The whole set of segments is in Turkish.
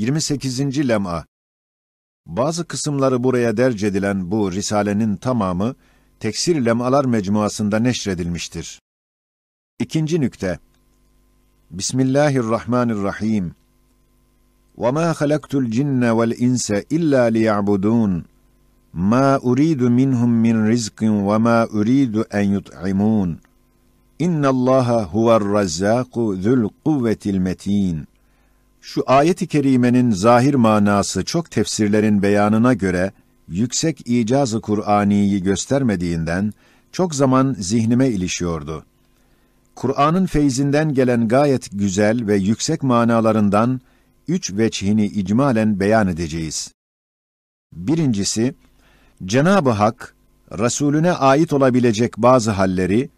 28. lem'a Bazı kısımları buraya derc edilen bu risalenin tamamı teksir lemalar mecmuasında neşredilmiştir. İkinci nükte Bismillahirrahmanirrahim وَمَا خَلَقْتُ الْجِنَّ وَالْاِنْسَ اِلَّا لِيَعْبُدُونَ مَا أُرِيدُ مِنْهُمْ مِنْ رِزْقٍ وَمَا أُرِيدُ أَنْ يُطْعِمُونَ اِنَّ اللّٰهَ هُوَ الرَّزَّاقُ ذُو الْقُوَّةِ الْمَت۪ينَ şu ayet-i kerimenin zahir manası çok tefsirlerin beyanına göre yüksek icazı Kur'aniyi göstermediğinden çok zaman zihnime ilişiyordu. Kur'an'ın feyzinden gelen gayet güzel ve yüksek manalarından üç veçhini icmalen beyan edeceğiz. Birincisi, Cenab-ı Hak, Resulüne ait olabilecek bazı halleri,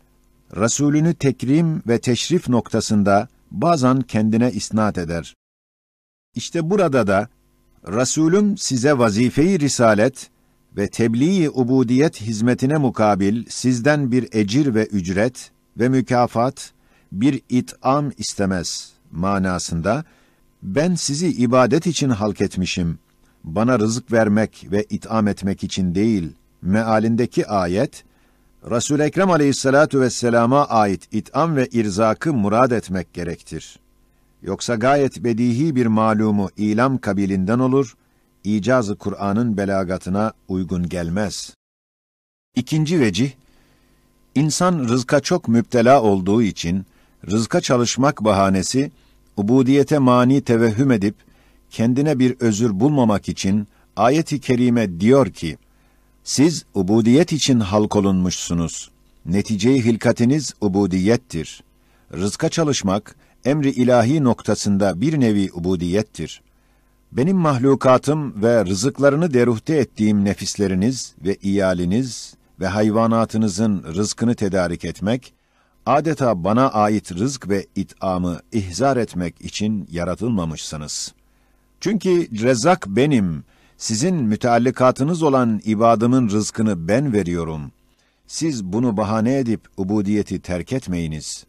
Resulünü tekrim ve teşrif noktasında bazen kendine isnat eder. İşte burada da Resulüm size vazifeyi risalet ve tebliğ ubudiyet hizmetine mukabil sizden bir ecir ve ücret ve mükafat, bir itam istemez manasında ben sizi ibadet için halk etmişim. Bana rızık vermek ve itam etmek için değil mealindeki ayet Resul Ekrem Aleyhissalatu vesselam'a ait itam ve irzakı murad etmek gerektir. Yoksa gayet bedihi bir malumu ilam kabilinden olur, icazı Kur'an'ın belagatına uygun gelmez. İkinci vecih, insan rızka çok müptela olduğu için, rızka çalışmak bahanesi, ubudiyete mani tevehüm edip, kendine bir özür bulmamak için, ayet-i kerime diyor ki, siz ubudiyet için halk olunmuşsunuz. Neticeyi hilkatiniz ubudiyettir. Rızka çalışmak, emri ilahi noktasında bir nevi ubudiyettir. Benim mahlukatım ve rızıklarını deruhte ettiğim nefisleriniz ve iyaliniz ve hayvanatınızın rızkını tedarik etmek, adeta bana ait rızk ve itamı ihzar etmek için yaratılmamışsınız. Çünkü rezak benim, sizin müteallikatınız olan ibadımın rızkını ben veriyorum. Siz bunu bahane edip ubudiyeti terk etmeyiniz.''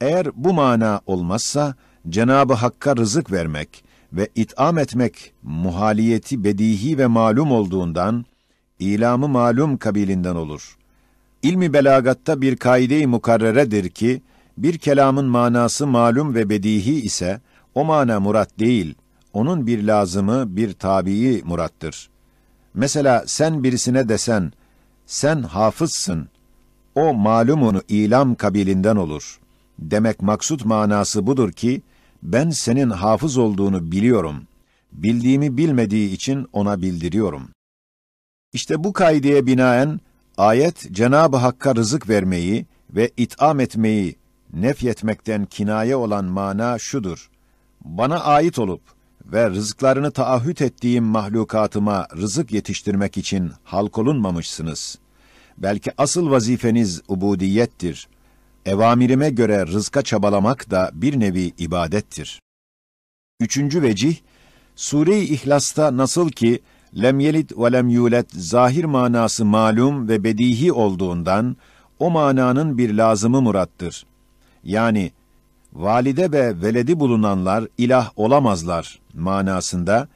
Eğer bu mana olmazsa, Cenabı Hakk'a rızık vermek ve itam etmek muhaliyeti bedihi ve malum olduğundan ilamı malum kabilinden olur. İlmi belagatta bir kaide-i mukarreredir ki bir kelamın manası malum ve bedihi ise o mana murat değil, onun bir lazımı, bir tabii murattır. Mesela sen birisine desen, sen hafızsın, o malumunu ilam kabilinden olur.'' Demek maksut manası budur ki, ben senin hafız olduğunu biliyorum. Bildiğimi bilmediği için ona bildiriyorum. İşte bu kaideye binaen, ayet Cenab-ı Hakk'a rızık vermeyi ve itam etmeyi nefyetmekten kinaye olan mana şudur. Bana ait olup ve rızıklarını taahhüt ettiğim mahlukatıma rızık yetiştirmek için halkolunmamışsınız. Belki asıl vazifeniz ubudiyettir.'' evamirime göre rızka çabalamak da bir nevi ibadettir. Üçüncü vecih, Sure-i İhlas'ta nasıl ki, lem yelit ve lem yulet zahir manası malum ve bedihi olduğundan, o mananın bir lazımı murattır. Yani, valide ve veledi bulunanlar ilah olamazlar manasında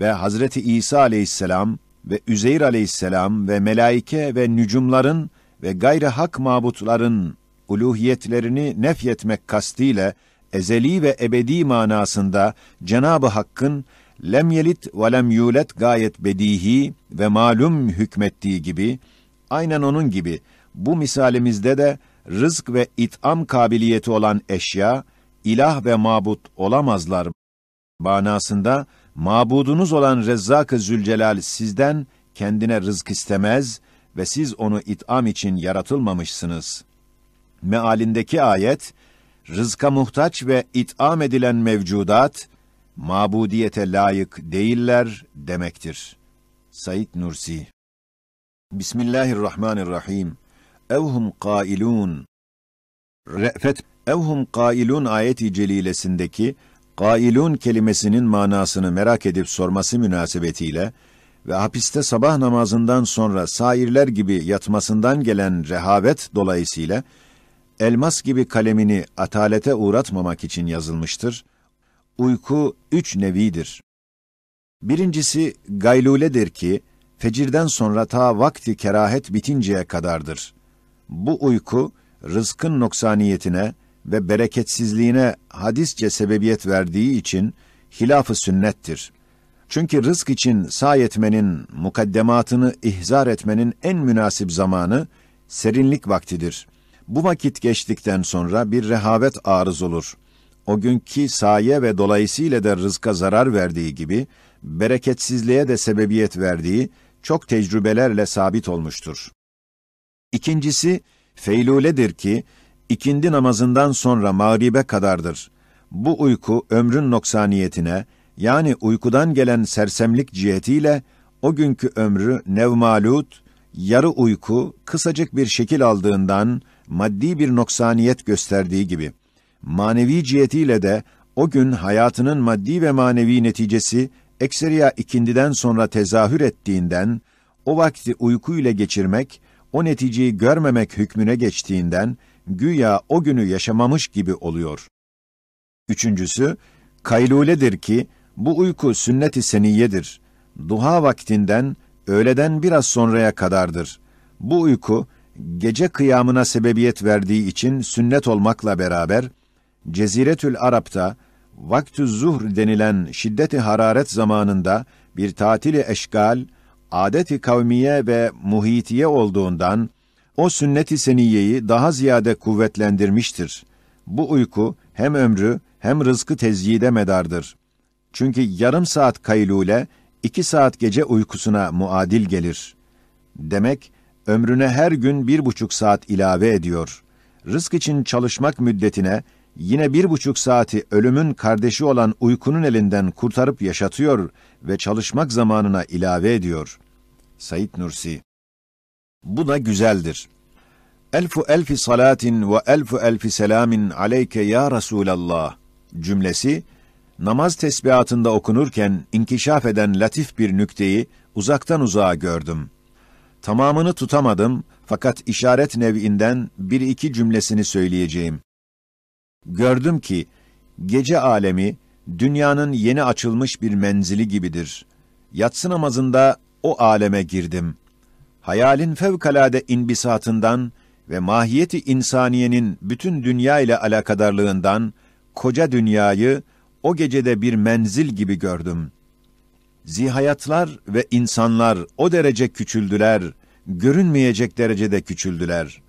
ve Hazreti İsa aleyhisselam ve Üzeyr aleyhisselam ve melaike ve nücumların ve gayrı hak mabutların uluhiyetlerini nefyetmek kastiyle ezeli ve ebedi manasında Cenabı Hakk'ın lem yelit ve lem yulet gayet bedihi ve malum hükmettiği gibi aynen onun gibi bu misalimizde de rızk ve itam kabiliyeti olan eşya ilah ve mabut olamazlar manasında mabudunuz olan Rezzak-ı Zülcelal sizden kendine rızk istemez ve siz onu itam için yaratılmamışsınız.'' mealindeki ayet, rızka muhtaç ve itam edilen mevcudat, mabudiyete layık değiller demektir. Said Nursi Bismillahirrahmanirrahim Evhum qa'ilun Re'fet Evhum qa'ilun ayeti celilesindeki qa'ilun kelimesinin manasını merak edip sorması münasebetiyle ve hapiste sabah namazından sonra sairler gibi yatmasından gelen rehavet dolayısıyla elmas gibi kalemini atalete uğratmamak için yazılmıştır. Uyku üç nevidir. Birincisi gayluledir ki, fecirden sonra ta vakti kerahet bitinceye kadardır. Bu uyku, rızkın noksaniyetine ve bereketsizliğine hadisçe sebebiyet verdiği için, hilaf-ı sünnettir. Çünkü rızk için sayetmenin etmenin, mukaddematını ihzar etmenin en münasip zamanı, serinlik vaktidir.'' Bu vakit geçtikten sonra bir rehavet arız olur. O günkü saye ve dolayısıyla da rızka zarar verdiği gibi, bereketsizliğe de sebebiyet verdiği çok tecrübelerle sabit olmuştur. İkincisi, feyluledir ki, ikindi namazından sonra mağribe kadardır. Bu uyku ömrün noksaniyetine, yani uykudan gelen sersemlik cihetiyle, o günkü ömrü nevmalut, yarı uyku, kısacık bir şekil aldığından, maddi bir noksaniyet gösterdiği gibi, manevi cihetiyle de o gün hayatının maddi ve manevi neticesi ekseriya ikindiden sonra tezahür ettiğinden, o vakti uyku ile geçirmek, o neticeyi görmemek hükmüne geçtiğinden, güya o günü yaşamamış gibi oluyor. Üçüncüsü, kayluledir ki, bu uyku sünnet-i seniyyedir. Duha vaktinden, öğleden biraz sonraya kadardır. Bu uyku, gece kıyamına sebebiyet verdiği için sünnet olmakla beraber, Ceziretül Arap'ta, vaktü zuhr denilen şiddeti hararet zamanında bir tatili eşgal, adeti kavmiye ve muhitiye olduğundan, o sünnet-i seniyeyi daha ziyade kuvvetlendirmiştir. Bu uyku hem ömrü hem rızkı tezyide medardır. Çünkü yarım saat kaylule, iki saat gece uykusuna muadil gelir. Demek, ömrüne her gün bir buçuk saat ilave ediyor. Rızk için çalışmak müddetine yine bir buçuk saati ölümün kardeşi olan uykunun elinden kurtarıp yaşatıyor ve çalışmak zamanına ilave ediyor. Said Nursi Bu da güzeldir. Elfu elfi salatin ve elfu elfi selamin aleyke ya Resulallah cümlesi, namaz tesbihatında okunurken inkişaf eden latif bir nükteyi uzaktan uzağa gördüm.'' Tamamını tutamadım fakat işaret nev'inden bir iki cümlesini söyleyeceğim. Gördüm ki gece alemi dünyanın yeni açılmış bir menzili gibidir. Yatsı namazında o aleme girdim. Hayalin fevkalade inbisatından ve mahiyeti insaniyenin bütün dünya ile alakadarlığından koca dünyayı o gecede bir menzil gibi gördüm.'' zihayatlar ve insanlar o derece küçüldüler, görünmeyecek derecede küçüldüler.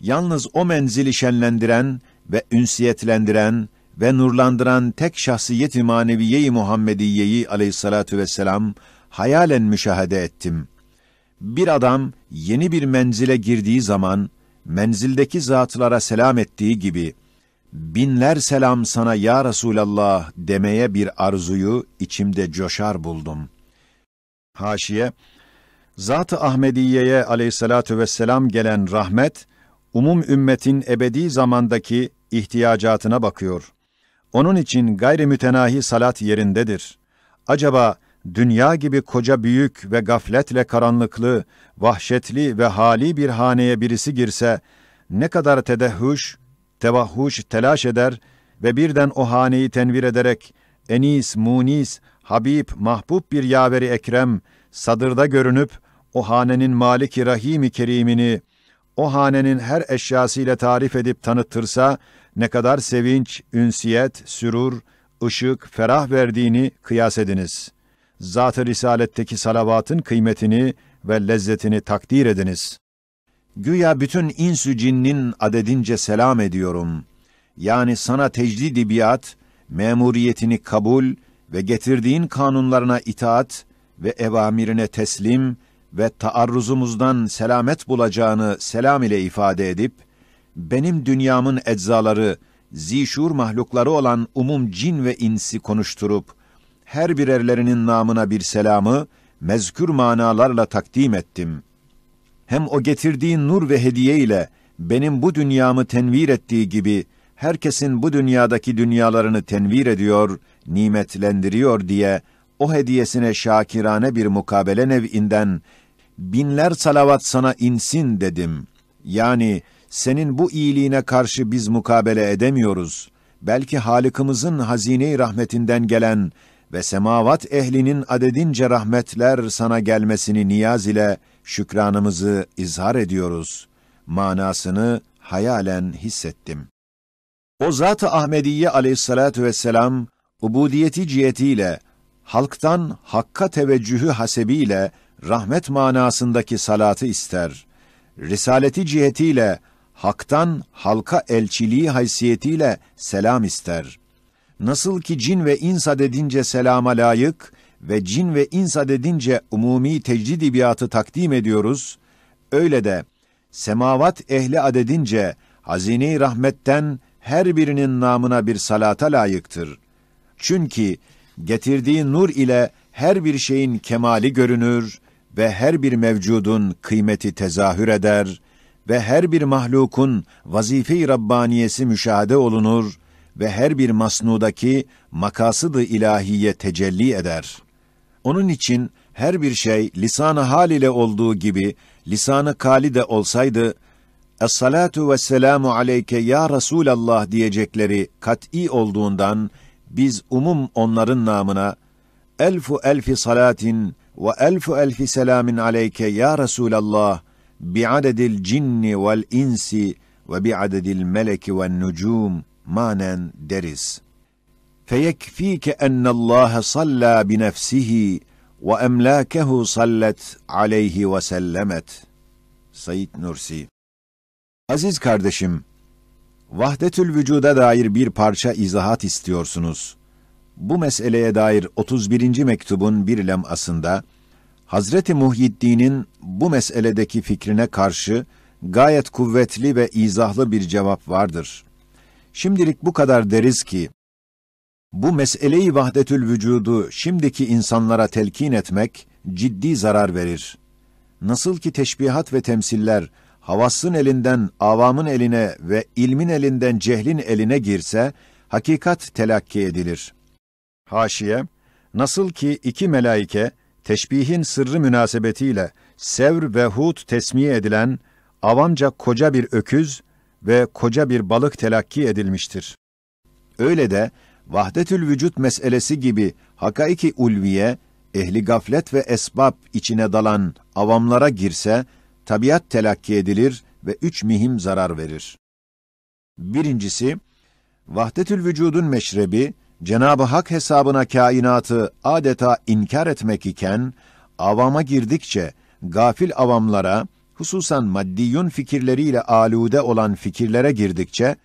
Yalnız o menzili şenlendiren ve ünsiyetlendiren ve nurlandıran tek şahsiyet-i maneviye Muhammediyeyi aleyhissalatu vesselam hayalen müşahede ettim. Bir adam yeni bir menzile girdiği zaman menzildeki zatlara selam ettiği gibi binler selam sana ya Resulallah demeye bir arzuyu içimde coşar buldum. Haşiye, Zat-ı Ahmediye'ye aleyhissalatu vesselam gelen rahmet, umum ümmetin ebedi zamandaki ihtiyacatına bakıyor. Onun için gayri mütenahi salat yerindedir. Acaba dünya gibi koca büyük ve gafletle karanlıklı, vahşetli ve hali bir haneye birisi girse, ne kadar tedehüş tevahhuş telaş eder ve birden o haneyi tenvir ederek Enis, Munis, Habib, Mahbub bir yaveri Ekrem sadırda görünüp o hanenin Malik-i Rahim-i Kerim'ini o hanenin her eşyasıyla tarif edip tanıttırsa ne kadar sevinç, ünsiyet, sürur, ışık, ferah verdiğini kıyas ediniz. Zat-ı Risalet'teki salavatın kıymetini ve lezzetini takdir ediniz. Güya bütün insü cinnin adedince selam ediyorum. Yani sana tecdid-i biat, memuriyetini kabul ve getirdiğin kanunlarına itaat ve evamirine teslim ve taarruzumuzdan selamet bulacağını selam ile ifade edip, benim dünyamın eczaları, zişur mahlukları olan umum cin ve insi konuşturup, her birerlerinin namına bir selamı, mezkür manalarla takdim ettim.'' hem o getirdiği nur ve hediye ile benim bu dünyamı tenvir ettiği gibi herkesin bu dünyadaki dünyalarını tenvir ediyor, nimetlendiriyor diye o hediyesine şakirane bir mukabele nev'inden binler salavat sana insin dedim. Yani senin bu iyiliğine karşı biz mukabele edemiyoruz. Belki Halık'ımızın hazine-i rahmetinden gelen ve semavat ehlinin adedince rahmetler sana gelmesini niyaz ile şükranımızı izhar ediyoruz manasını hayalen hissettim. O Zat-ı Ahmediye aleyhissalatu vesselam, ubudiyeti cihetiyle, halktan hakka teveccühü hasebiyle, rahmet manasındaki salatı ister. Risaleti cihetiyle, haktan halka elçiliği haysiyetiyle selam ister. Nasıl ki cin ve insa dedince selama layık, ve cin ve insa dedince umumi tecrid ibiyatı takdim ediyoruz. Öyle de semavat ehli adedince hazine rahmetten her birinin namına bir salata layıktır. Çünkü getirdiği nur ile her bir şeyin kemali görünür ve her bir mevcudun kıymeti tezahür eder ve her bir mahlukun vazife-i Rabbaniyesi müşahede olunur.'' ve her bir masnudaki makasıdı ilahiye tecelli eder. Onun için her bir şey lisanı hal ile olduğu gibi lisanı kali de olsaydı Es-salatu ve selamu aleyke ya Resulallah diyecekleri kat'î olduğundan biz umum onların namına elfu elfi salatin ve elfu elfi selamin aleyke ya Resulallah bi'adedil cinni vel insi ve bi bi'adedil meleki vel nucum manen deriz.'' فَيَكْف۪يكَ اَنَّ اللّٰهَ صَلَّى بِنَفْسِهِ وَاَمْلَاكَهُ صَلَّتْ عَلَيْهِ وَسَلَّمَتْ Said Nursi Aziz kardeşim, vahdetül vücuda dair bir parça izahat istiyorsunuz. Bu meseleye dair 31. mektubun bir lemasında, Hazreti Muhyiddin'in bu meseledeki fikrine karşı gayet kuvvetli ve izahlı bir cevap vardır. Şimdilik bu kadar deriz ki, bu meseleyi vahdetül vücudu şimdiki insanlara telkin etmek ciddi zarar verir. Nasıl ki teşbihat ve temsiller havasın elinden avamın eline ve ilmin elinden cehlin eline girse hakikat telakki edilir. Haşiye Nasıl ki iki melaike teşbihin sırrı münasebetiyle sevr ve hut tesmiye edilen avamca koca bir öküz ve koca bir balık telakki edilmiştir. Öyle de vahdetül vücut meselesi gibi hakaiki ulviye, ehli gaflet ve esbab içine dalan avamlara girse, tabiat telakki edilir ve üç mihim zarar verir. Birincisi, vahdetül vücudun meşrebi, Cenab-ı Hak hesabına kainatı adeta inkar etmek iken, avama girdikçe gafil avamlara, hususan maddiyun fikirleriyle alude olan fikirlere girdikçe,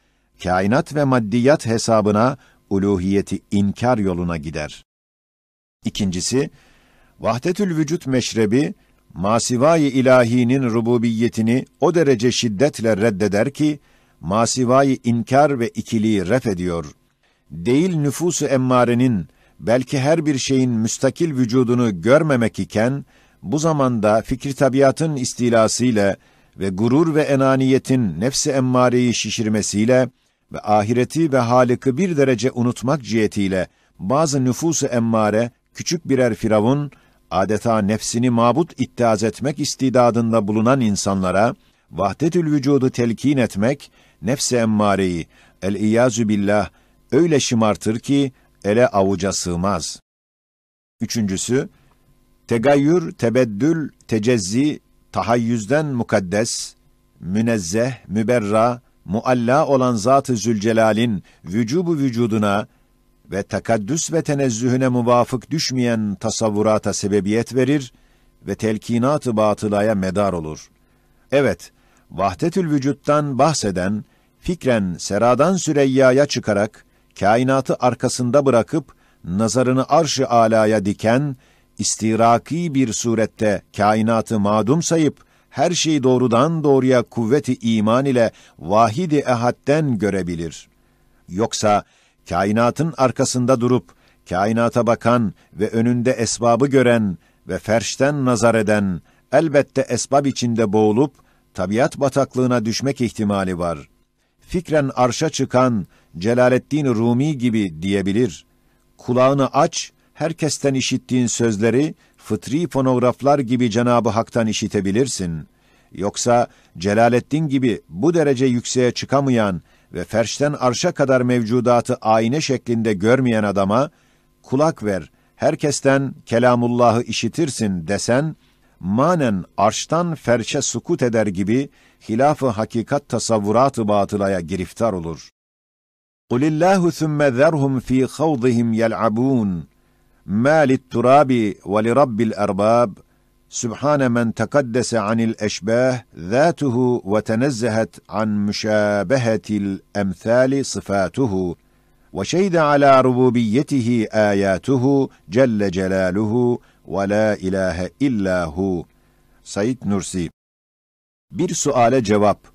kainat ve maddiyat hesabına uluhiyeti inkar yoluna gider. İkincisi, vahdetül vücut meşrebi, masivayı ilahinin rububiyetini o derece şiddetle reddeder ki, masivayı inkar ve ikiliği ref ediyor. Değil nüfusu emmarenin, belki her bir şeyin müstakil vücudunu görmemek iken, bu zamanda fikri tabiatın istilasıyla ve gurur ve enaniyetin nefsi emmareyi şişirmesiyle, ve ahireti ve Halık'ı bir derece unutmak cihetiyle bazı nüfusu emmare, küçük birer firavun, adeta nefsini mabut ittihaz etmek istidadında bulunan insanlara, vahdetül vücudu telkin etmek, nefse emmareyi, el-iyyazü billah, öyle şımartır ki, ele avuca sığmaz. Üçüncüsü, tegayyür, tebeddül, tecezzi, tahayyüzden mukaddes, münezzeh, müberra, mualla olan Zat-ı Zülcelal'in vücubu vücuduna ve takaddüs ve tenezzühüne muvafık düşmeyen tasavvurata sebebiyet verir ve telkinat-ı batılaya medar olur. Evet, vahdetül vücuttan bahseden, fikren seradan süreyyaya çıkarak, kainatı arkasında bırakıp, nazarını arş-ı alaya diken, istiraki bir surette kainatı madum sayıp, her şeyi doğrudan doğruya kuvveti iman ile vahidi ehadden görebilir. Yoksa kainatın arkasında durup kainata bakan ve önünde esbabı gören ve ferşten nazar eden elbette esbab içinde boğulup tabiat bataklığına düşmek ihtimali var. Fikren arşa çıkan Celaleddin Rumi gibi diyebilir. Kulağını aç, herkesten işittiğin sözleri fıtri fonograflar gibi Cenabı Hak'tan işitebilirsin. Yoksa Celaleddin gibi bu derece yükseğe çıkamayan ve ferşten arşa kadar mevcudatı ayna şeklinde görmeyen adama kulak ver, herkesten kelamullahı işitirsin desen, manen arştan ferşe sukut eder gibi hilaf-ı hakikat tasavvurat-ı batılaya giriftar olur. قُلِ اللّٰهُ ثُمَّ ذَرْهُمْ ف۪ي خَوْضِهِمْ يَلْعَبُونَ مَا لِلتُّرَابِ وَلِرَبِّ الْأَرْبَابِ سُبْحَانَ مَنْ تَقَدَّسَ عَنِ الْاَشْبَاهِ ذَاتُهُ وَتَنَزَّهَتْ عَنْ مُشَابَهَةِ الْاَمْثَالِ صِفَاتُهُ وَشَيْدَ عَلَى رُبُوبِيَّتِهِ آيَاتُهُ جَلَّ جَلَالُهُ وَلَا اِلَٰهَ اِلَّا هُ Said Nursi Bir suale cevap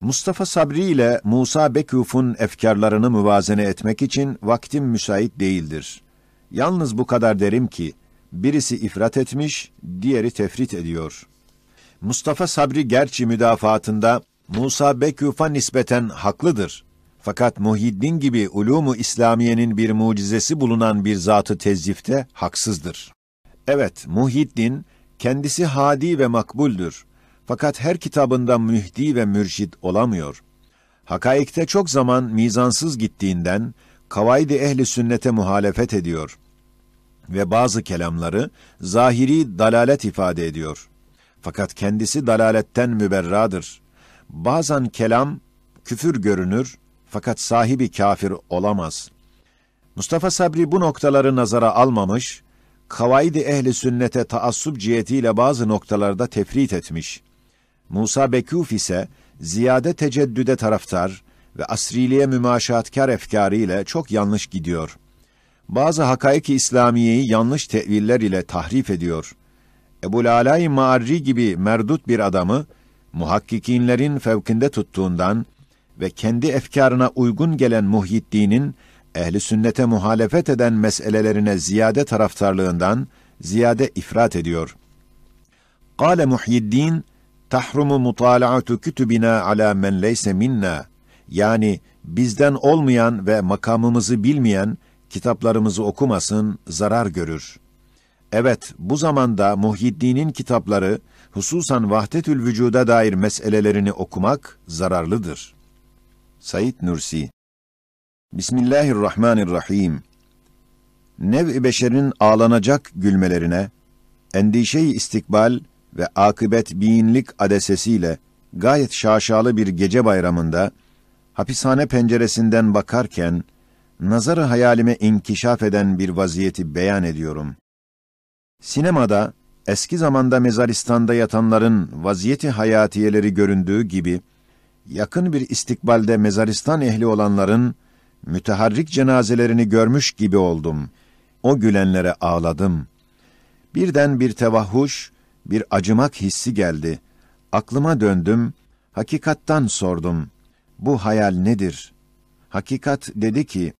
Mustafa Sabri ile Musa Bekuf'un efkarlarını müvazene etmek için vaktim müsait değildir. Yalnız bu kadar derim ki, birisi ifrat etmiş, diğeri tefrit ediyor. Mustafa Sabri gerçi müdafaatında Musa Beküf'a nispeten haklıdır. Fakat Muhiddin gibi ulûmu İslamiye'nin bir mucizesi bulunan bir zatı tezifte haksızdır. Evet, Muhiddin kendisi hadi ve makbuldür. Fakat her kitabında mühdi ve mürşid olamıyor. Hakaikte çok zaman mizansız gittiğinden kavaidi ehli sünnete muhalefet ediyor ve bazı kelamları zahiri dalalet ifade ediyor. Fakat kendisi dalaletten müberradır. Bazen kelam küfür görünür fakat sahibi kafir olamaz. Mustafa Sabri bu noktaları nazara almamış, kavaidi ehli sünnete taassup cihetiyle bazı noktalarda tefrit etmiş. Musa Bekuf ise ziyade teceddüde taraftar, ve asriliğe mümaşatkar efkarı ile çok yanlış gidiyor. Bazı hakaik-i İslamiyeyi yanlış teviller ile tahrif ediyor. Ebu Alay-i Maarri gibi merdut bir adamı muhakkikinlerin fevkinde tuttuğundan ve kendi efkarına uygun gelen Muhyiddin'in ehli sünnete muhalefet eden meselelerine ziyade taraftarlığından ziyade ifrat ediyor. Kale Muhyiddin تَحْرُمُ مُطَالَعَةُ kütübina عَلَى مَنْ لَيْسَ minna yani bizden olmayan ve makamımızı bilmeyen kitaplarımızı okumasın, zarar görür. Evet, bu zamanda Muhyiddin'in kitapları, hususan vahdetül vücuda dair meselelerini okumak zararlıdır. Said Nursi Bismillahirrahmanirrahim Nev-i beşerin ağlanacak gülmelerine, endişeyi istikbal ve akıbet biinlik adesesiyle gayet şaşalı bir gece bayramında, hapishane penceresinden bakarken, nazarı hayalime inkişaf eden bir vaziyeti beyan ediyorum. Sinemada, eski zamanda mezaristanda yatanların vaziyeti hayatiyeleri göründüğü gibi, yakın bir istikbalde mezaristan ehli olanların, müteharrik cenazelerini görmüş gibi oldum. O gülenlere ağladım. Birden bir tevahhuş, bir acımak hissi geldi. Aklıma döndüm, hakikattan sordum bu hayal nedir? Hakikat dedi ki,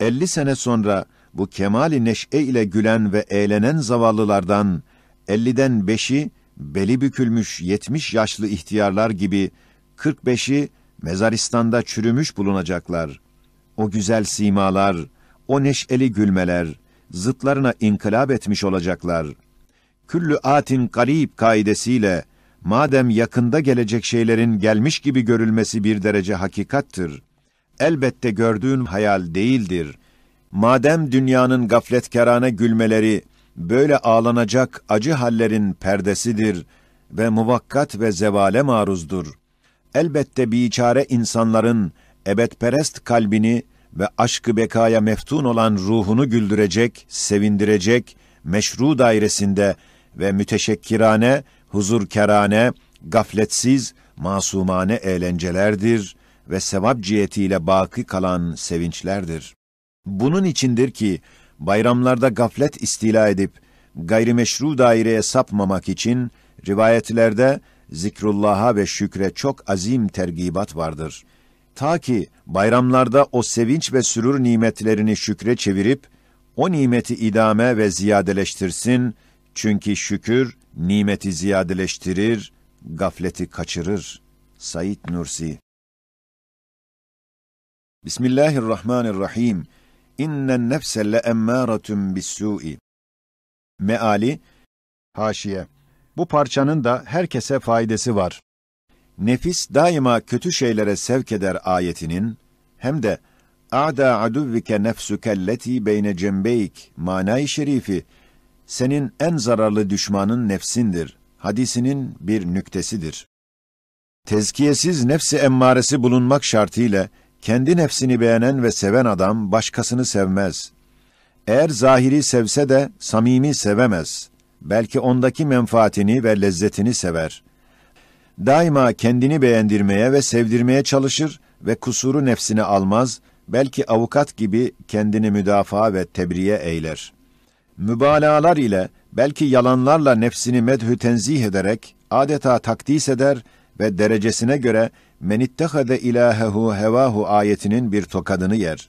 elli sene sonra bu kemali neşe ile gülen ve eğlenen zavallılardan, 50'den beşi beli bükülmüş yetmiş yaşlı ihtiyarlar gibi, kırk beşi mezaristanda çürümüş bulunacaklar. O güzel simalar, o neşeli gülmeler, zıtlarına inkılap etmiş olacaklar. Küllü atin karib kaidesiyle, madem yakında gelecek şeylerin gelmiş gibi görülmesi bir derece hakikattır, elbette gördüğün hayal değildir. Madem dünyanın gafletkarane gülmeleri, böyle ağlanacak acı hallerin perdesidir ve muvakkat ve zevale maruzdur. Elbette biçare insanların ebedperest kalbini ve aşkı bekaya meftun olan ruhunu güldürecek, sevindirecek, meşru dairesinde ve müteşekkirane Huzur kerane, gafletsiz, masumane eğlencelerdir ve sevap cihetiyle baki kalan sevinçlerdir. Bunun içindir ki bayramlarda gaflet istila edip gayrimeşru daireye sapmamak için rivayetlerde zikrullah'a ve şükre çok azim tergibat vardır. Ta ki bayramlarda o sevinç ve sürür nimetlerini şükre çevirip o nimeti idame ve ziyadeleştirsin çünkü şükür nimeti ziyadeleştirir, gafleti kaçırır. Said Nursi Bismillahirrahmanirrahim. İnnen nefse leemmâratun bissû'i. Meali Haşiye Bu parçanın da herkese faydası var. Nefis daima kötü şeylere sevk eder ayetinin hem de "A'da aduvvike nefsuke lleti beyne cembeyk" manayı şerifi senin en zararlı düşmanın nefsindir. Hadisinin bir nüktesidir. Tezkiyesiz nefsi emmaresi bulunmak şartıyla, kendi nefsini beğenen ve seven adam başkasını sevmez. Eğer zahiri sevse de samimi sevemez. Belki ondaki menfaatini ve lezzetini sever. Daima kendini beğendirmeye ve sevdirmeye çalışır ve kusuru nefsine almaz, belki avukat gibi kendini müdafaa ve tebriye eyler.'' mübalağalar ile belki yalanlarla nefsini medhü tenzih ederek adeta takdis eder ve derecesine göre menittehade ilahehu hevahu ayetinin bir tokadını yer.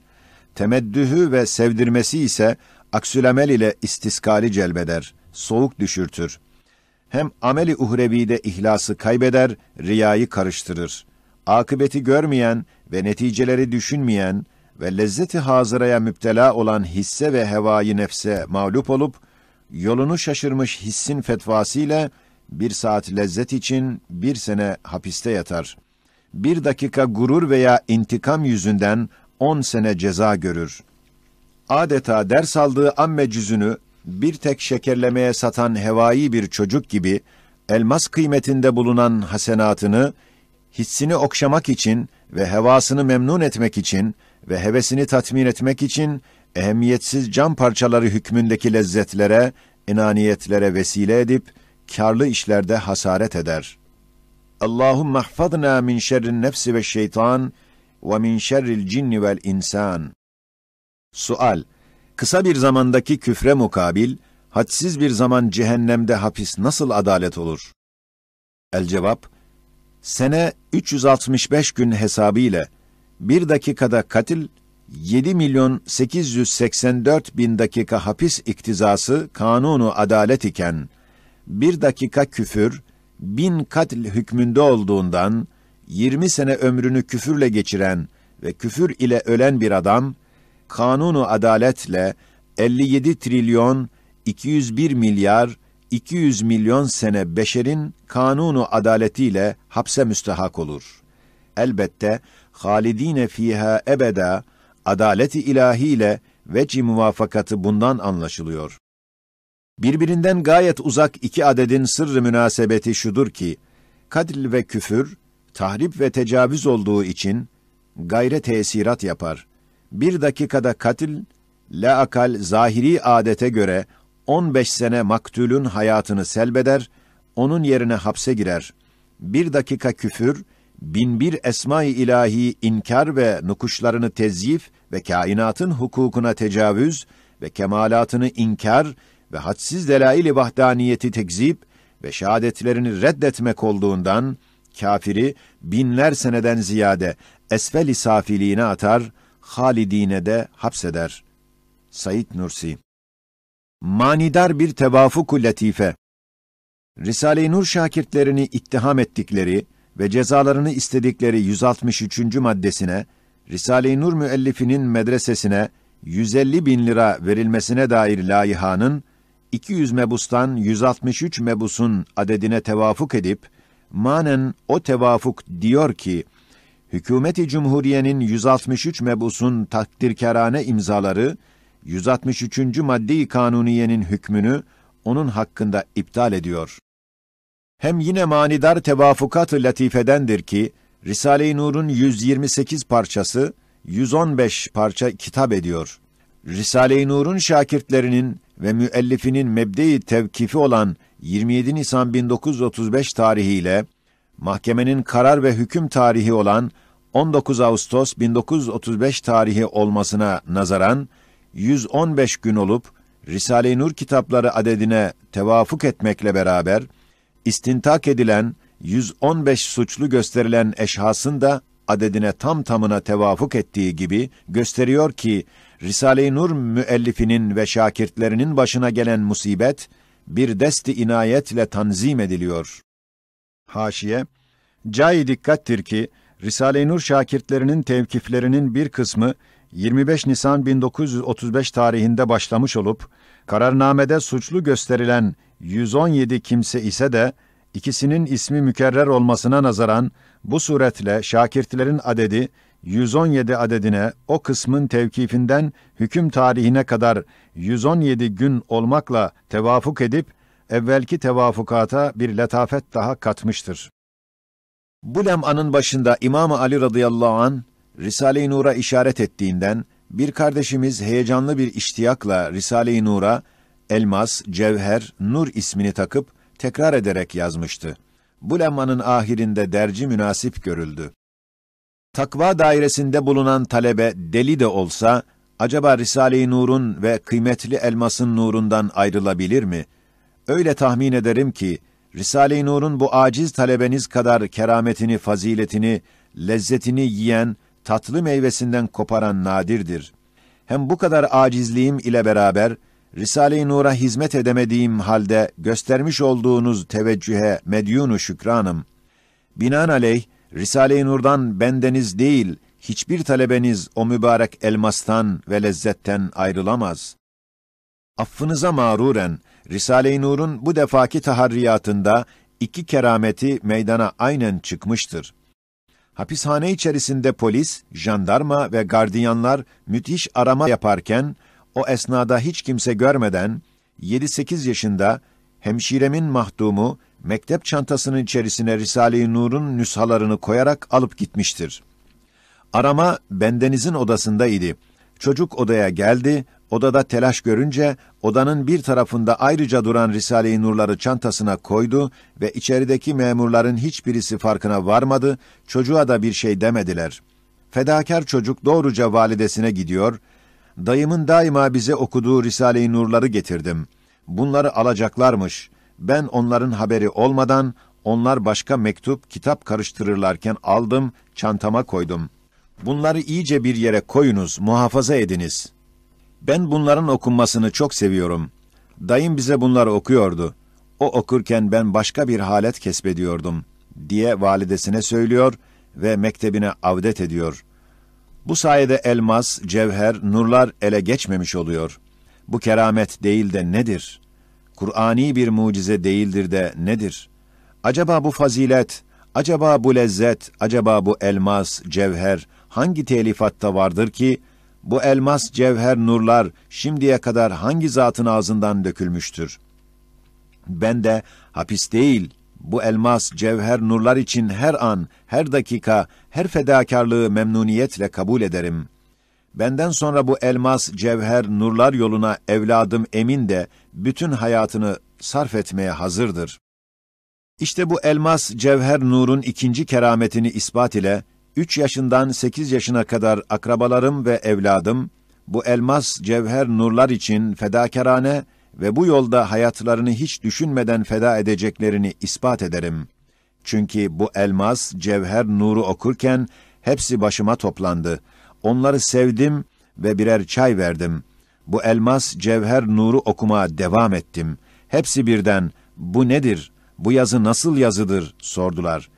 Temeddühü ve sevdirmesi ise aksülemel ile istiskali celbeder, soğuk düşürtür. Hem ameli uhrevide ihlası kaybeder, riyayı karıştırır. Akıbeti görmeyen ve neticeleri düşünmeyen, ve lezzeti hazıraya müptela olan hisse ve hevayı nefse mağlup olup, yolunu şaşırmış hissin fetvasıyla bir saat lezzet için bir sene hapiste yatar. Bir dakika gurur veya intikam yüzünden on sene ceza görür. Adeta ders aldığı amme cüzünü bir tek şekerlemeye satan hevai bir çocuk gibi elmas kıymetinde bulunan hasenatını hissini okşamak için ve hevasını memnun etmek için ve hevesini tatmin etmek için ehemmiyetsiz cam parçaları hükmündeki lezzetlere, inaniyetlere vesile edip karlı işlerde hasaret eder. Allahum mahfazna min şerrin nefsi ve şeytan ve min şerril cinni vel insan. Sual: Kısa bir zamandaki küfre mukabil hadsiz bir zaman cehennemde hapis nasıl adalet olur? El cevap: Sene 365 gün hesabı ile bir dakikada katil, 7 milyon 884 bin dakika hapis iktizası kanunu adalet iken, bir dakika küfür, bin katil hükmünde olduğundan, 20 sene ömrünü küfürle geçiren ve küfür ile ölen bir adam, kanunu adaletle 57 trilyon 201 milyar 200 milyon sene beşerin kanunu adaletiyle hapse müstehak olur. Elbette halidine fiha ebeda adaleti ilahiyle veci muvafakatı bundan anlaşılıyor. Birbirinden gayet uzak iki adedin sırrı münasebeti şudur ki, kadril ve küfür, tahrip ve tecavüz olduğu için gayre tesirat yapar. Bir dakikada katil, la akal zahiri adete göre 15 sene maktulün hayatını selbeder, onun yerine hapse girer. Bir dakika küfür, binbir esma-i ilahi inkar ve nukuşlarını tezyif ve kainatın hukukuna tecavüz ve kemalatını inkar ve hadsiz delail-i vahdaniyeti tekzip ve şahadetlerini reddetmek olduğundan kafiri binler seneden ziyade esfel-i safiliğine atar, halidine de hapseder. Said Nursi Manidar bir tevafuk-u latife Risale-i Nur şakirtlerini ittiham ettikleri ve cezalarını istedikleri 163. maddesine, Risale-i Nur müellifinin medresesine 150 bin lira verilmesine dair layihanın, 200 mebustan 163 mebusun adedine tevafuk edip, manen o tevafuk diyor ki, Hükümeti Cumhuriye'nin 163 mebusun takdirkarane imzaları, 163. Maddi kanuniyenin hükmünü onun hakkında iptal ediyor hem yine manidar tevafukat-ı latifedendir ki, Risale-i Nur'un 128 parçası, 115 parça kitap ediyor. Risale-i Nur'un şakirtlerinin ve müellifinin mebde-i tevkifi olan 27 Nisan 1935 tarihiyle, mahkemenin karar ve hüküm tarihi olan 19 Ağustos 1935 tarihi olmasına nazaran, 115 gün olup, Risale-i Nur kitapları adedine tevafuk etmekle beraber, istintak edilen 115 suçlu gösterilen eşhasın da adedine tam tamına tevafuk ettiği gibi gösteriyor ki Risale-i Nur müellifinin ve şakirtlerinin başına gelen musibet bir desti inayetle tanzim ediliyor. Haşiye Cai dikkattir ki Risale-i Nur şakirtlerinin tevkiflerinin bir kısmı 25 Nisan 1935 tarihinde başlamış olup kararnamede suçlu gösterilen 117 kimse ise de ikisinin ismi mükerrer olmasına nazaran bu suretle şakirtlerin adedi 117 adedine o kısmın tevkifinden hüküm tarihine kadar 117 gün olmakla tevafuk edip evvelki tevafukata bir letafet daha katmıştır. Bu lem'anın başında İmam Ali radıyallahu an Risale-i Nur'a işaret ettiğinden bir kardeşimiz heyecanlı bir iştiyakla Risale-i Nur'a elmas, cevher, nur ismini takıp tekrar ederek yazmıştı. Bu lemmanın ahirinde derci münasip görüldü. Takva dairesinde bulunan talebe deli de olsa, acaba Risale-i Nur'un ve kıymetli elmasın nurundan ayrılabilir mi? Öyle tahmin ederim ki, Risale-i Nur'un bu aciz talebeniz kadar kerametini, faziletini, lezzetini yiyen, tatlı meyvesinden koparan nadirdir. Hem bu kadar acizliğim ile beraber, Risale-i Nur'a hizmet edemediğim halde göstermiş olduğunuz teveccühe medyunu şükranım. Binaenaleyh, Risale-i Nur'dan bendeniz değil, hiçbir talebeniz o mübarek elmastan ve lezzetten ayrılamaz. Affınıza mağruren, Risale-i Nur'un bu defaki taharriyatında iki kerameti meydana aynen çıkmıştır. Hapishane içerisinde polis, jandarma ve gardiyanlar müthiş arama yaparken, o esnada hiç kimse görmeden 7-8 yaşında hemşiremin mahdumu mektep çantasının içerisine Risale-i Nur'un nüshalarını koyarak alıp gitmiştir. Arama bendenizin odasında idi. Çocuk odaya geldi, odada telaş görünce odanın bir tarafında ayrıca duran Risale-i Nur'ları çantasına koydu ve içerideki memurların hiçbirisi farkına varmadı, çocuğa da bir şey demediler. Fedakar çocuk doğruca validesine gidiyor, Dayımın daima bize okuduğu Risale-i Nurları getirdim. Bunları alacaklarmış. Ben onların haberi olmadan onlar başka mektup, kitap karıştırırlarken aldım, çantama koydum. Bunları iyice bir yere koyunuz, muhafaza ediniz. Ben bunların okunmasını çok seviyorum. Dayım bize bunları okuyordu. O okurken ben başka bir halet kesbediyordum, diye validesine söylüyor ve mektebine avdet ediyor.'' Bu sayede elmas, cevher, nurlar ele geçmemiş oluyor. Bu keramet değil de nedir? Kur'ani bir mucize değildir de nedir? Acaba bu fazilet, acaba bu lezzet, acaba bu elmas, cevher hangi telifatta vardır ki bu elmas, cevher, nurlar şimdiye kadar hangi zatın ağzından dökülmüştür? Ben de hapis değil, bu elmas, cevher, nurlar için her an, her dakika, her fedakarlığı memnuniyetle kabul ederim. Benden sonra bu elmas, cevher, nurlar yoluna evladım Emin de bütün hayatını sarf etmeye hazırdır. İşte bu elmas, cevher, nurun ikinci kerametini ispat ile, üç yaşından sekiz yaşına kadar akrabalarım ve evladım, bu elmas, cevher, nurlar için fedakarane, ve bu yolda hayatlarını hiç düşünmeden feda edeceklerini ispat ederim. Çünkü bu elmas, cevher nuru okurken hepsi başıma toplandı. Onları sevdim ve birer çay verdim. Bu elmas, cevher nuru okumaya devam ettim. Hepsi birden, bu nedir, bu yazı nasıl yazıdır sordular.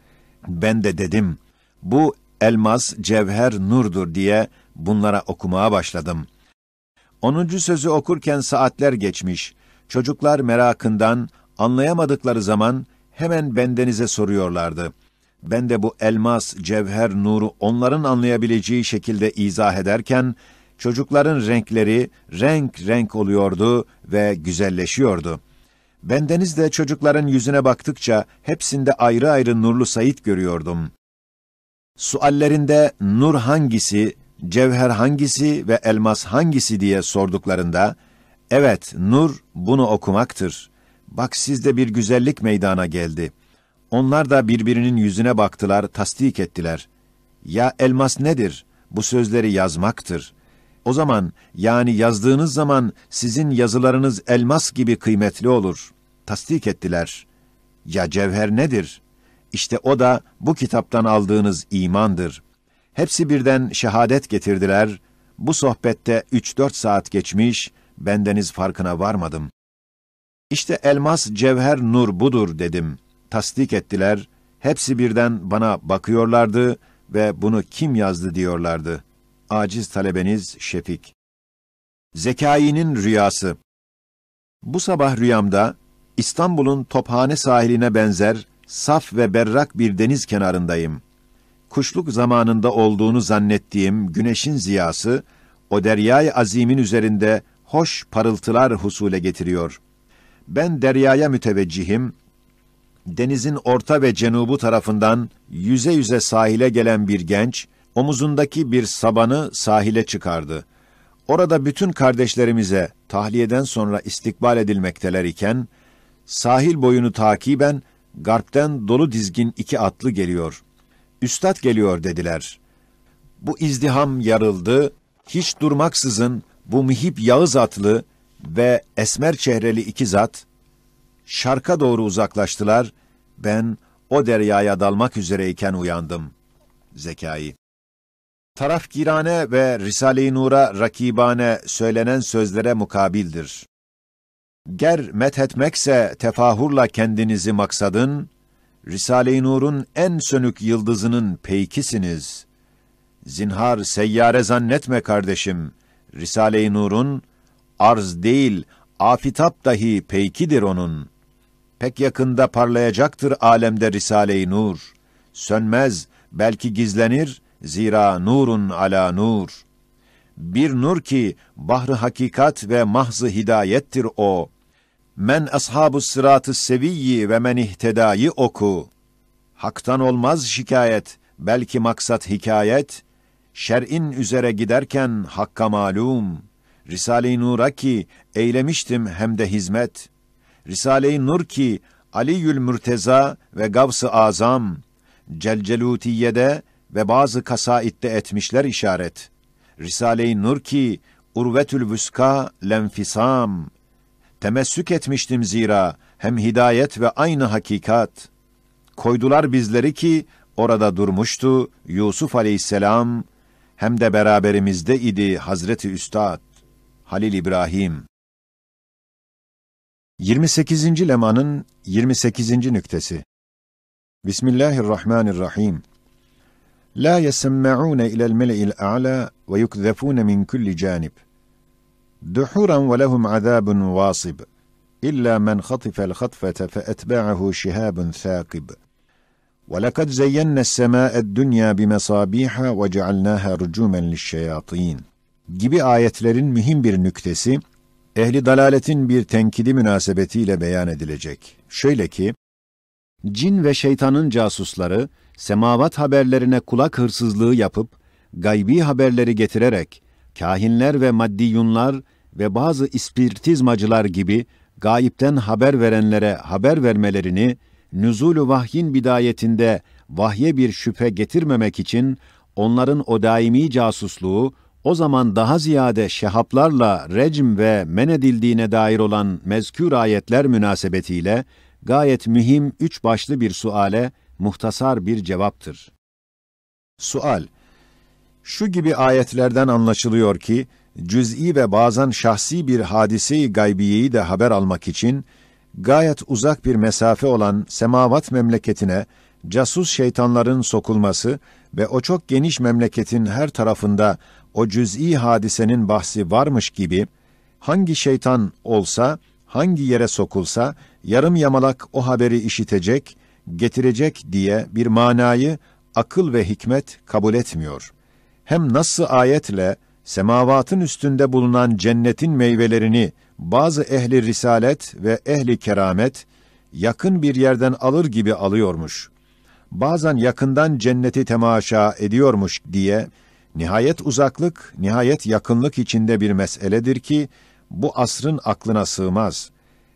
Ben de dedim, bu elmas, cevher, nurdur diye bunlara okumaya başladım.'' Onuncu sözü okurken saatler geçmiş. Çocuklar merakından, anlayamadıkları zaman hemen bendenize soruyorlardı. Ben de bu elmas, cevher, nuru onların anlayabileceği şekilde izah ederken, çocukların renkleri renk renk oluyordu ve güzelleşiyordu. Bendeniz de çocukların yüzüne baktıkça hepsinde ayrı ayrı nurlu Sait görüyordum. Suallerinde nur hangisi, cevher hangisi ve elmas hangisi diye sorduklarında, evet nur bunu okumaktır. Bak sizde bir güzellik meydana geldi. Onlar da birbirinin yüzüne baktılar, tasdik ettiler. Ya elmas nedir? Bu sözleri yazmaktır. O zaman yani yazdığınız zaman sizin yazılarınız elmas gibi kıymetli olur. Tasdik ettiler. Ya cevher nedir? İşte o da bu kitaptan aldığınız imandır.'' Hepsi birden şehadet getirdiler. Bu sohbette üç dört saat geçmiş, bendeniz farkına varmadım. İşte elmas, cevher, nur budur dedim. Tasdik ettiler. Hepsi birden bana bakıyorlardı ve bunu kim yazdı diyorlardı. Aciz talebeniz Şefik. Zekai'nin rüyası. Bu sabah rüyamda İstanbul'un Tophane sahiline benzer saf ve berrak bir deniz kenarındayım kuşluk zamanında olduğunu zannettiğim güneşin ziyası, o deryay azimin üzerinde hoş parıltılar husule getiriyor. Ben deryaya müteveccihim, denizin orta ve cenubu tarafından yüze yüze sahile gelen bir genç, omuzundaki bir sabanı sahile çıkardı. Orada bütün kardeşlerimize tahliyeden sonra istikbal edilmekteler iken, sahil boyunu takiben, garpten dolu dizgin iki atlı geliyor.'' üstad geliyor dediler. Bu izdiham yarıldı, hiç durmaksızın bu mihip Yağız atlı ve esmer çehreli iki zat, şarka doğru uzaklaştılar, ben o deryaya dalmak üzereyken uyandım. Zekai Tarafkirane ve Risale-i Nur'a rakibane söylenen sözlere mukabildir. Ger methetmekse tefahurla kendinizi maksadın, Risale-i Nur'un en sönük yıldızının peykisiniz. Zinhar seyyare zannetme kardeşim. Risale-i Nur'un arz değil, afitap dahi peykidir onun. Pek yakında parlayacaktır alemde Risale-i Nur. Sönmez, belki gizlenir, zira nurun ala nur. Bir nur ki bahrı hakikat ve mahzı hidayettir o.'' men ashabu sıratı seviyyi ve men ihtedayı oku. Hak'tan olmaz şikayet, belki maksat hikayet, şer'in üzere giderken hakka malum. Risale-i Nur'a ki eylemiştim hem de hizmet. Risale-i Nur ki Aliül Mürteza ve Gavs-ı Azam, Celcelutiye'de ve bazı kasaitte etmişler işaret. Risale-i Nur ki Urvetül Vüska lenfisam temessük etmiştim zira hem hidayet ve aynı hakikat. Koydular bizleri ki orada durmuştu Yusuf aleyhisselam hem de beraberimizde idi Hazreti Üstad Halil İbrahim. 28. lemanın 28. nüktesi. Bismillahirrahmanirrahim. La yesma'un ila'l mel'il a'la ve yukzefun min kulli janib ve دحورا ولهم عذاب واصب إلا من خطف الخطفة فأتبعه شهاب ثاقب ولقد زينا السماء الدنيا بمصابيح وجعلناها رجوما للشياطين gibi ayetlerin mühim bir nüktesi, ehli dalaletin bir tenkidi münasebetiyle beyan edilecek. Şöyle ki, cin ve şeytanın casusları, semavat haberlerine kulak hırsızlığı yapıp, gaybi haberleri getirerek, kahinler ve maddiyunlar ve bazı ispiritizmacılar gibi gayipten haber verenlere haber vermelerini, nüzulü vahyin bidayetinde vahye bir şüphe getirmemek için onların o daimi casusluğu, o zaman daha ziyade şehaplarla recm ve men edildiğine dair olan mezkür ayetler münasebetiyle gayet mühim üç başlı bir suale muhtasar bir cevaptır. Sual Şu gibi ayetlerden anlaşılıyor ki, cüz'i ve bazen şahsi bir hadiseyi gaybiyeyi de haber almak için gayet uzak bir mesafe olan semavat memleketine casus şeytanların sokulması ve o çok geniş memleketin her tarafında o cüz'i hadisenin bahsi varmış gibi hangi şeytan olsa hangi yere sokulsa yarım yamalak o haberi işitecek, getirecek diye bir manayı akıl ve hikmet kabul etmiyor. Hem nasıl ayetle semavatın üstünde bulunan cennetin meyvelerini bazı ehli risalet ve ehli keramet yakın bir yerden alır gibi alıyormuş. Bazen yakından cenneti temaşa ediyormuş diye nihayet uzaklık, nihayet yakınlık içinde bir meseledir ki bu asrın aklına sığmaz.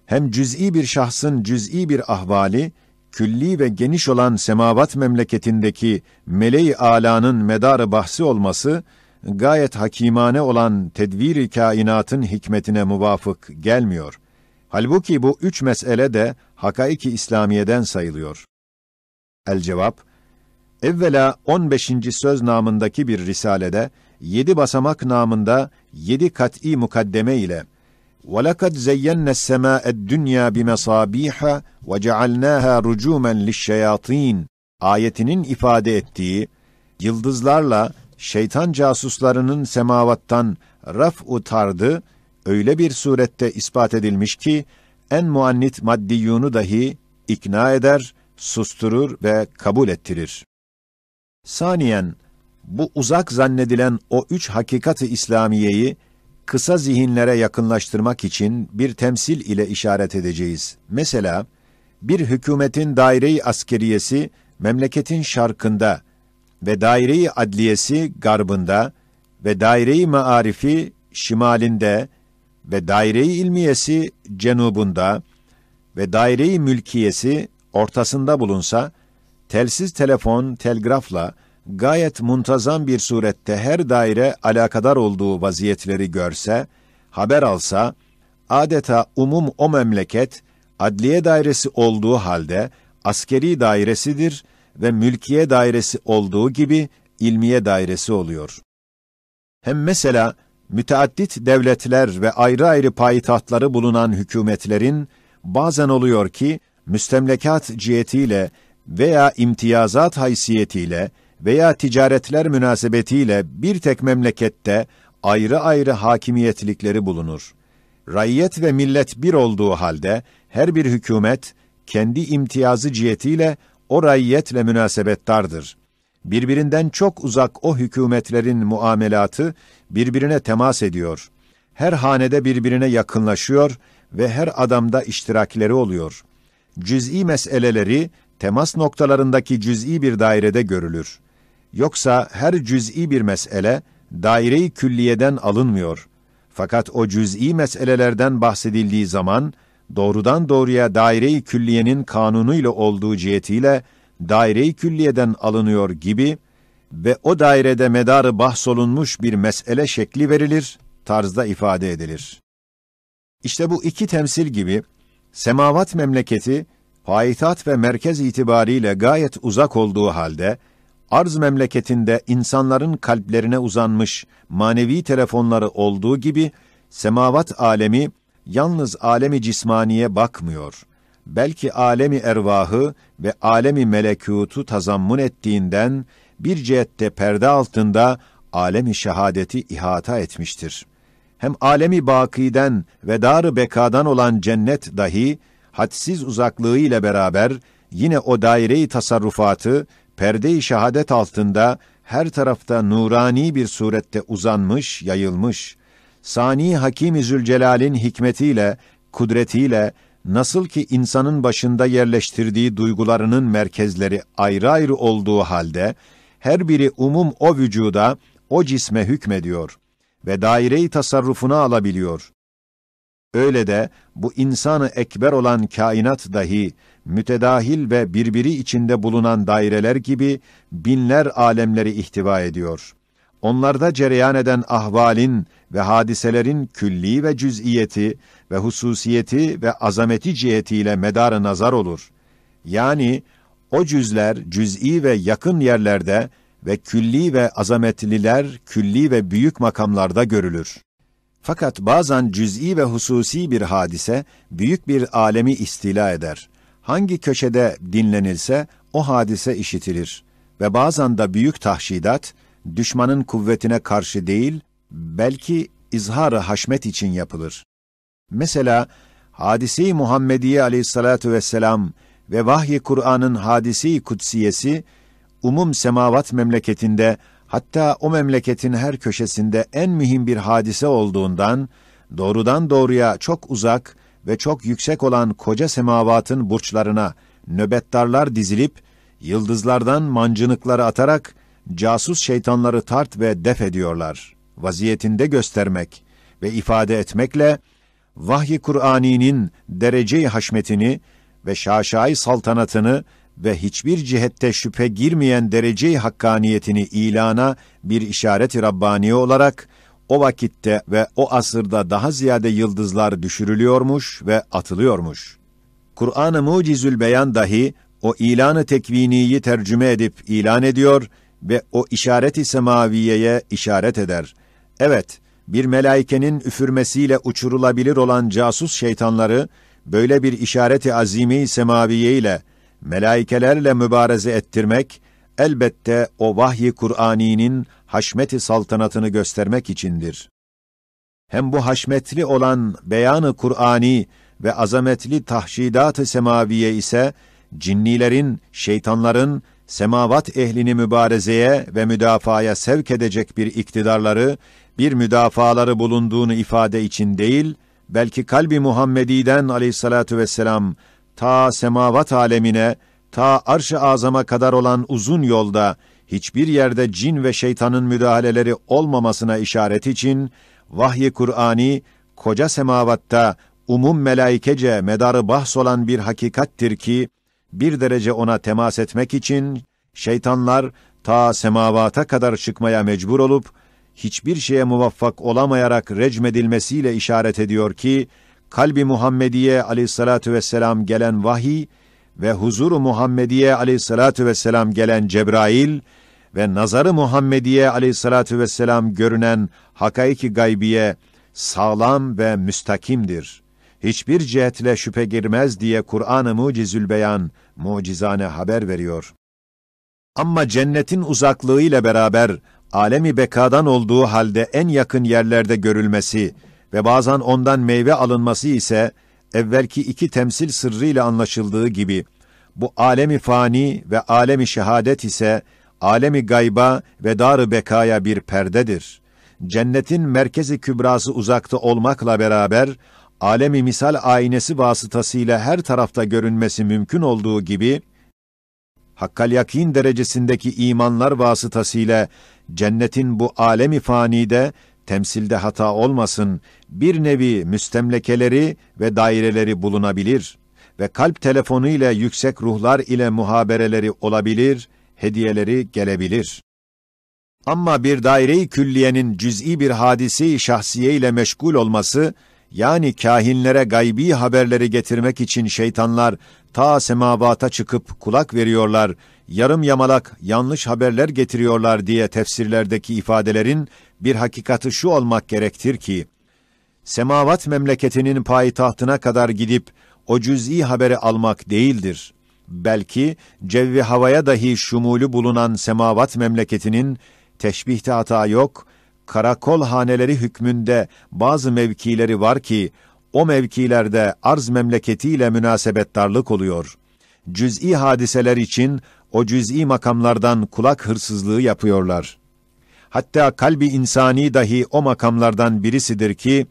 Hem cüz'i bir şahsın cüz'i bir ahvali, külli ve geniş olan semavat memleketindeki meleği alanın medarı bahsi olması, gayet hakimane olan tedvir-i kainatın hikmetine muvafık gelmiyor. Halbuki bu üç mesele de hakaiki İslamiye'den sayılıyor. El cevap Evvela 15. söz namındaki bir risalede yedi basamak namında yedi kat'î mukaddeme ile وَلَقَدْ زَيَّنَّ السَّمَاءَ الدُّنْيَا بِمَصَابِيحَ وَجَعَلْنَاهَا رُجُومًا لِلشَّيَاطِينَ ayetinin ifade ettiği, yıldızlarla şeytan casuslarının semavattan raf-u öyle bir surette ispat edilmiş ki en muannit maddiyunu dahi ikna eder, susturur ve kabul ettirir. Saniyen, bu uzak zannedilen o üç hakikati İslamiyeyi kısa zihinlere yakınlaştırmak için bir temsil ile işaret edeceğiz. Mesela, bir hükümetin daire-i askeriyesi memleketin şarkında ve daire-i adliyesi garbında ve daire-i maarifi şimalinde ve daire-i ilmiyesi cenubunda ve daire-i mülkiyesi ortasında bulunsa, telsiz telefon, telgrafla gayet muntazam bir surette her daire alakadar olduğu vaziyetleri görse, haber alsa, adeta umum o memleket, adliye dairesi olduğu halde askeri dairesidir ve mülkiye dairesi olduğu gibi ilmiye dairesi oluyor. Hem mesela müteaddit devletler ve ayrı ayrı payitahtları bulunan hükümetlerin bazen oluyor ki müstemlekat cihetiyle veya imtiyazat haysiyetiyle veya ticaretler münasebetiyle bir tek memlekette ayrı ayrı hakimiyetlikleri bulunur. Rayyet ve millet bir olduğu halde her bir hükümet kendi imtiyazı cihetiyle o raiyetle münasebettardır. Birbirinden çok uzak o hükümetlerin muamelatı birbirine temas ediyor. Her hanede birbirine yakınlaşıyor ve her adamda iştirakleri oluyor. Cüz'i meseleleri temas noktalarındaki cüz'i bir dairede görülür. Yoksa her cüz'i bir mesele daireyi külliyeden alınmıyor. Fakat o cüz'i meselelerden bahsedildiği zaman doğrudan doğruya daire-i külliyenin kanunuyla olduğu cihetiyle daire-i külliyeden alınıyor gibi ve o dairede medarı bahsolunmuş bir mesele şekli verilir, tarzda ifade edilir. İşte bu iki temsil gibi, semavat memleketi, payitaht ve merkez itibariyle gayet uzak olduğu halde, arz memleketinde insanların kalplerine uzanmış manevi telefonları olduğu gibi, semavat alemi yalnız alemi cismaniye bakmıyor. Belki alemi ervahı ve alemi melekutu tazammun ettiğinden bir cihette perde altında alemi şehadeti ihata etmiştir. Hem alemi bakiden ve darı bekadan olan cennet dahi hadsiz uzaklığı ile beraber yine o daire-i tasarrufatı perde-i şehadet altında her tarafta nurani bir surette uzanmış, yayılmış.'' Sani Hakimi Zülcelal'in hikmetiyle, kudretiyle, nasıl ki insanın başında yerleştirdiği duygularının merkezleri ayrı ayrı olduğu halde, her biri umum o vücuda, o cisme hükmediyor ve daireyi tasarrufuna alabiliyor. Öyle de bu insanı ekber olan kainat dahi mütedahil ve birbiri içinde bulunan daireler gibi binler alemleri ihtiva ediyor onlarda cereyan eden ahvalin ve hadiselerin külli ve cüz'iyeti ve hususiyeti ve azameti cihetiyle medar nazar olur. Yani o cüzler cüz'i ve yakın yerlerde ve külli ve azametliler külli ve büyük makamlarda görülür. Fakat bazen cüz'i ve hususi bir hadise büyük bir alemi istila eder. Hangi köşede dinlenilse o hadise işitilir ve bazen de büyük tahşidat düşmanın kuvvetine karşı değil, belki izhar-ı haşmet için yapılır. Mesela, hadisi Muhammediye aleyhissalatu vesselam ve vahyi Kur'an'ın hadisi kutsiyesi, umum semavat memleketinde, hatta o memleketin her köşesinde en mühim bir hadise olduğundan, doğrudan doğruya çok uzak ve çok yüksek olan koca semavatın burçlarına nöbettarlar dizilip, yıldızlardan mancınıkları atarak, casus şeytanları tart ve def ediyorlar. Vaziyetinde göstermek ve ifade etmekle vahyi Kur'ani'nin derece-i haşmetini ve şaşayı saltanatını ve hiçbir cihette şüphe girmeyen derece-i hakkaniyetini ilana bir işaret-i Rabbani olarak o vakitte ve o asırda daha ziyade yıldızlar düşürülüyormuş ve atılıyormuş. Kur'an-ı Mucizül Beyan dahi o ilanı tekviniyi tercüme edip ilan ediyor ve o işaret işareti semaviyeye işaret eder. Evet, bir melaikenin üfürmesiyle uçurulabilir olan casus şeytanları böyle bir işareti azimi semaviye ile melaikelerle mübareze ettirmek elbette o vahyi Kur'ani'nin haşmeti saltanatını göstermek içindir. Hem bu haşmetli olan beyanı Kur'ani ve azametli tahşidat-ı semaviye ise cinnilerin, şeytanların semavat ehlini mübarezeye ve müdafaya sevk edecek bir iktidarları, bir müdafaları bulunduğunu ifade için değil, belki kalbi Muhammedi'den aleyhissalatu vesselam, ta semavat alemine, ta arş-ı azama kadar olan uzun yolda, hiçbir yerde cin ve şeytanın müdahaleleri olmamasına işaret için, vahyi Kur'ani, koca semavatta, umum melaikece medarı bahs olan bir hakikattir ki, bir derece ona temas etmek için şeytanlar ta semavata kadar çıkmaya mecbur olup hiçbir şeye muvaffak olamayarak recmedilmesiyle işaret ediyor ki kalbi Muhammediye aleyhissalatu vesselam gelen vahiy ve huzuru Muhammediye aleyhissalatu vesselam gelen Cebrail ve nazarı Muhammediye aleyhissalatu vesselam görünen hakaiki gaybiye sağlam ve müstakimdir. Hiçbir cihetle şüphe girmez diye Kur'an-ı Mucizül Beyan mucizane haber veriyor. Ama cennetin uzaklığı ile beraber alemi bekadan olduğu halde en yakın yerlerde görülmesi ve bazen ondan meyve alınması ise evvelki iki temsil sırrıyla anlaşıldığı gibi bu alemi fani ve alemi şehadet ise alemi gayba ve dar bekaya bir perdedir. Cennetin merkezi kübrası uzakta olmakla beraber alemi misal aynesi vasıtasıyla her tarafta görünmesi mümkün olduğu gibi, hakkal yakin derecesindeki imanlar vasıtasıyla cennetin bu alemi de temsilde hata olmasın, bir nevi müstemlekeleri ve daireleri bulunabilir ve kalp telefonu ile yüksek ruhlar ile muhabereleri olabilir, hediyeleri gelebilir. Ama bir daire-i külliyenin cüz'i bir hadisi şahsiye ile meşgul olması, yani kâhinlere gaybi haberleri getirmek için şeytanlar ta semavata çıkıp kulak veriyorlar, yarım yamalak yanlış haberler getiriyorlar diye tefsirlerdeki ifadelerin bir hakikati şu olmak gerektir ki, semavat memleketinin payitahtına kadar gidip o cüz'i haberi almak değildir. Belki cevvi havaya dahi şumulu bulunan semavat memleketinin teşbihte hata yok, karakol haneleri hükmünde bazı mevkileri var ki, o mevkilerde arz memleketiyle münasebetdarlık oluyor. Cüz'i hadiseler için o cüz'i makamlardan kulak hırsızlığı yapıyorlar. Hatta kalbi insani dahi o makamlardan birisidir ki,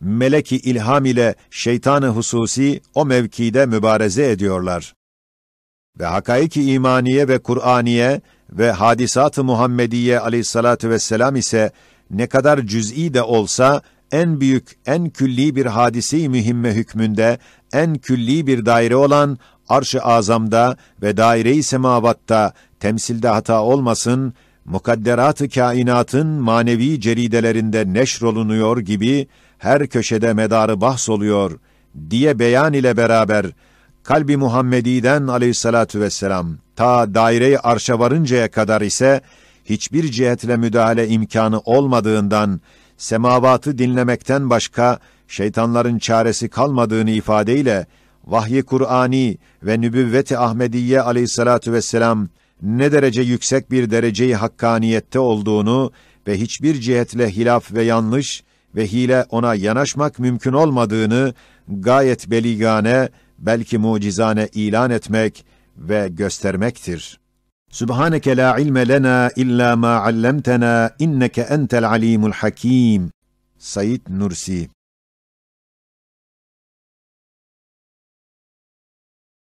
meleki ilham ile şeytanı hususi o mevkide mübareze ediyorlar. Ve hakaiki imaniye ve Kur'aniye ve hadisat-ı Muhammediye aleyhissalatu vesselam ise ne kadar cüz'i de olsa en büyük, en külli bir hadisi mühimme hükmünde, en külli bir daire olan arş-ı azamda ve daire-i semavatta temsilde hata olmasın, mukadderat-ı kainatın manevi ceridelerinde neşrolunuyor gibi her köşede medarı bahsoluyor diye beyan ile beraber kalbi Muhammedi'den aleyhissalatu vesselam ta daire-i arşa varıncaya kadar ise hiçbir cihetle müdahale imkanı olmadığından semavatı dinlemekten başka şeytanların çaresi kalmadığını ifadeyle vahyi Kur'ani ve nübüvveti Ahmediye aleyhissalatu vesselam ne derece yüksek bir dereceyi hakkaniyette olduğunu ve hiçbir cihetle hilaf ve yanlış ve hile ona yanaşmak mümkün olmadığını gayet beligane belki mucizane ilan etmek ve göstermektir. Sübhaneke la ilme lena illa ma allamtena inneke entel alimul hakim. Said Nursi